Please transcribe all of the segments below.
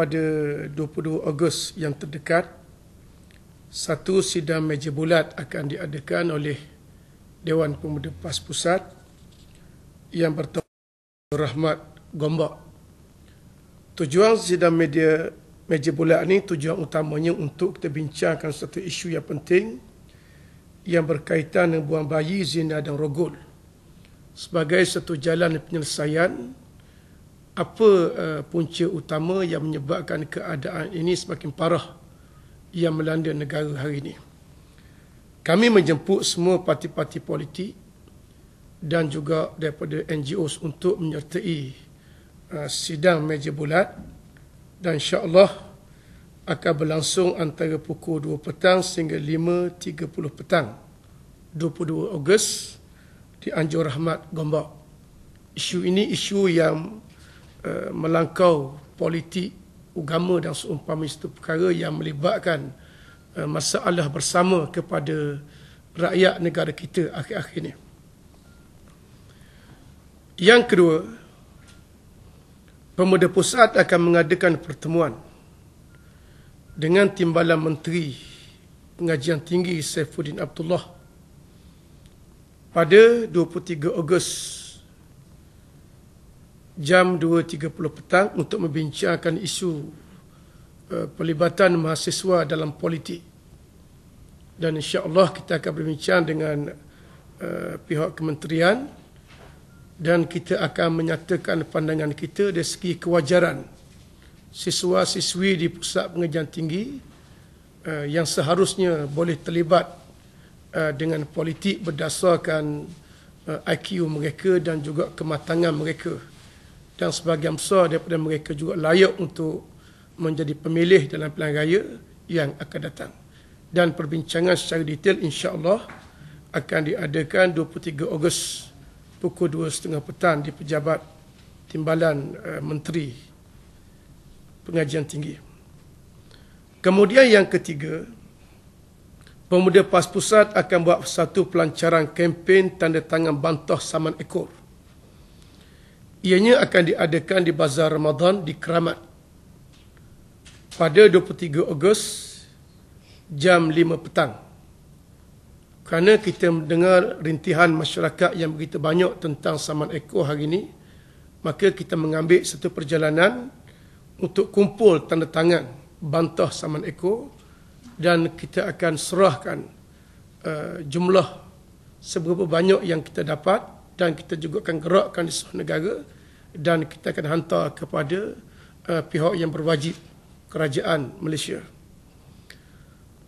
pada 22 Ogos yang terdekat satu sidang meja bulat akan diadakan oleh Dewan Pemuda PAS Pusat yang bertemu Rahmat Gombak. Tujuan sidang media meja bulat ini tujuan utamanya untuk kita bincangkan satu isu yang penting yang berkaitan dengan buang bayi, zina dan rogol sebagai satu jalan penyelesaian apa uh, punca utama yang menyebabkan keadaan ini semakin parah yang melanda negara hari ini. Kami menjemput semua parti-parti politik dan juga daripada NGO untuk menyertai uh, sidang meja bulat dan insya-Allah akan berlangsung antara pukul 2 petang sehingga 5.30 petang 22 Ogos di Anjur Rahmat Gombak. Isu ini isu yang Eh, melangkau politik agama dan seumpama itu perkara yang melibatkan eh, masalah bersama kepada rakyat negara kita akhir-akhir ini. Yang kedua, Pemuda Pusat akan mengadakan pertemuan dengan Timbalan Menteri Pengajian Tinggi Saifuddin Abdullah pada 23 Ogos jam 2.30 petang untuk membincangkan isu uh, pelibatan mahasiswa dalam politik. Dan insya-Allah kita akan berbincang dengan uh, pihak kementerian dan kita akan menyatakan pandangan kita dari segi kewajaran siswa-siswi di pusat pengajian tinggi uh, yang seharusnya boleh terlibat uh, dengan politik berdasarkan uh, IQ mereka dan juga kematangan mereka dan sebagian besar daripada mereka juga layak untuk menjadi pemilih dalam pilihan raya yang akan datang. Dan perbincangan secara detail insya-Allah akan diadakan 23 Ogos pukul 2.30 petang di pejabat timbalan uh, menteri pengajian tinggi. Kemudian yang ketiga, Pemuda PAS Pusat akan buat satu pelancaran kempen tanda tangan bantah saman ekor. Ianya akan diadakan di Bazar Ramadan di Keramat pada 23 Ogos jam 5 petang. Kerana kita mendengar rintihan masyarakat yang begitu banyak tentang saman Eko hari ini, maka kita mengambil satu perjalanan untuk kumpul tanda tangan bantah saman Eko dan kita akan serahkan uh, jumlah seberapa banyak yang kita dapat dan kita juga akan gerakkan di seluruh negara dan kita akan hantar kepada uh, pihak yang berwajib kerajaan Malaysia.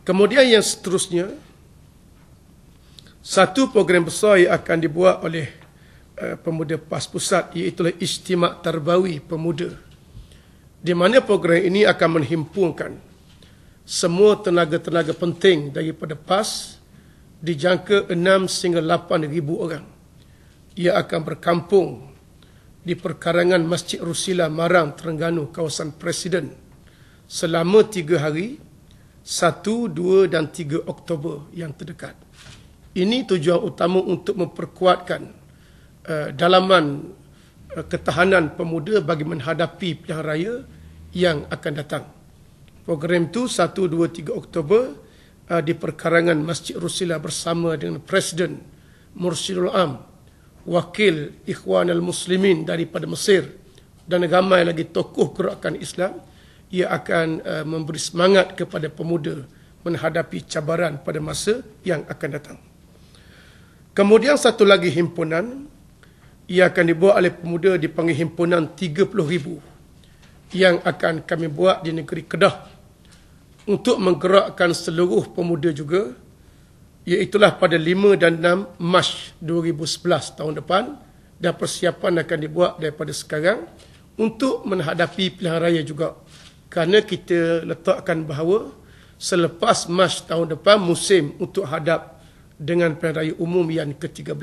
Kemudian yang seterusnya satu program besar yang akan dibuat oleh uh, pemuda PAS pusat iaitu Istimak Tarbawi Pemuda. Di mana program ini akan menghimpunkan semua tenaga-tenaga penting daripada PAS dijangka 6 sehingga 8 ribu orang ia akan berkampung di perkarangan Masjid Rusila Marang Terengganu kawasan Presiden selama tiga hari 1, 2 dan 3 Oktober yang terdekat. Ini tujuan utama untuk memperkuatkan uh, dalaman uh, ketahanan pemuda bagi menghadapi pilihan raya yang akan datang. Program itu 1, 2, 3 Oktober uh, di perkarangan Masjid Rusila bersama dengan Presiden Mursyidul Am wakil ikhwan al-muslimin daripada Mesir dan ramai lagi tokoh gerakan Islam ia akan uh, memberi semangat kepada pemuda menghadapi cabaran pada masa yang akan datang. Kemudian satu lagi himpunan ia akan dibuat oleh pemuda di panggil himpunan 30000 yang akan kami buat di negeri Kedah untuk menggerakkan seluruh pemuda juga Iaitulah pada 5 dan 6 Mac 2011 tahun depan dan persiapan akan dibuat daripada sekarang untuk menghadapi pilihan raya juga. Kerana kita letakkan bahawa selepas Mac tahun depan musim untuk hadap dengan pilihan raya umum yang ke-13.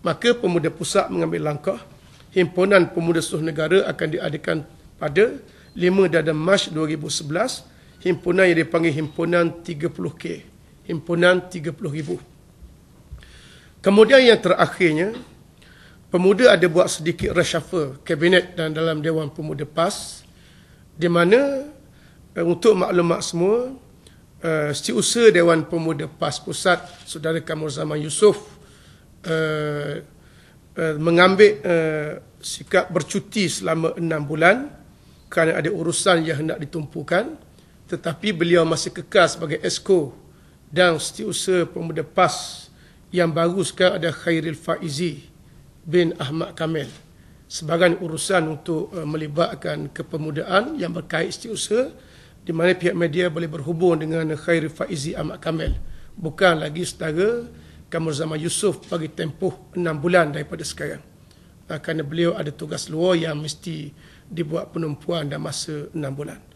Maka Pemuda Pusat mengambil langkah himpunan pemuda seluruh negara akan diadakan pada 5 dan 6 Mac 2011 himpunan yang dipanggil himpunan 30K himpunan 30,000. Kemudian yang terakhirnya, pemuda ada buat sedikit reshuffle kabinet dan dalam Dewan Pemuda PAS di mana eh, untuk maklumat semua, eh, setiausaha Dewan Pemuda PAS Pusat, Saudara Kamur Zaman Yusof, eh, eh, mengambil eh, sikap bercuti selama enam bulan kerana ada urusan yang hendak ditumpukan tetapi beliau masih kekal sebagai esko dan setiausaha pemuda PAS yang baru sekarang ada Khairil Faizi bin Ahmad Kamil sebagai urusan untuk uh, melibatkan kepemudaan yang berkait setiausaha di mana pihak media boleh berhubung dengan Khairil Faizi Ahmad Kamil bukan lagi setara Kamur Zaman Yusof bagi tempoh 6 bulan daripada sekarang kerana beliau ada tugas luar yang mesti dibuat penumpuan dalam masa 6 bulan.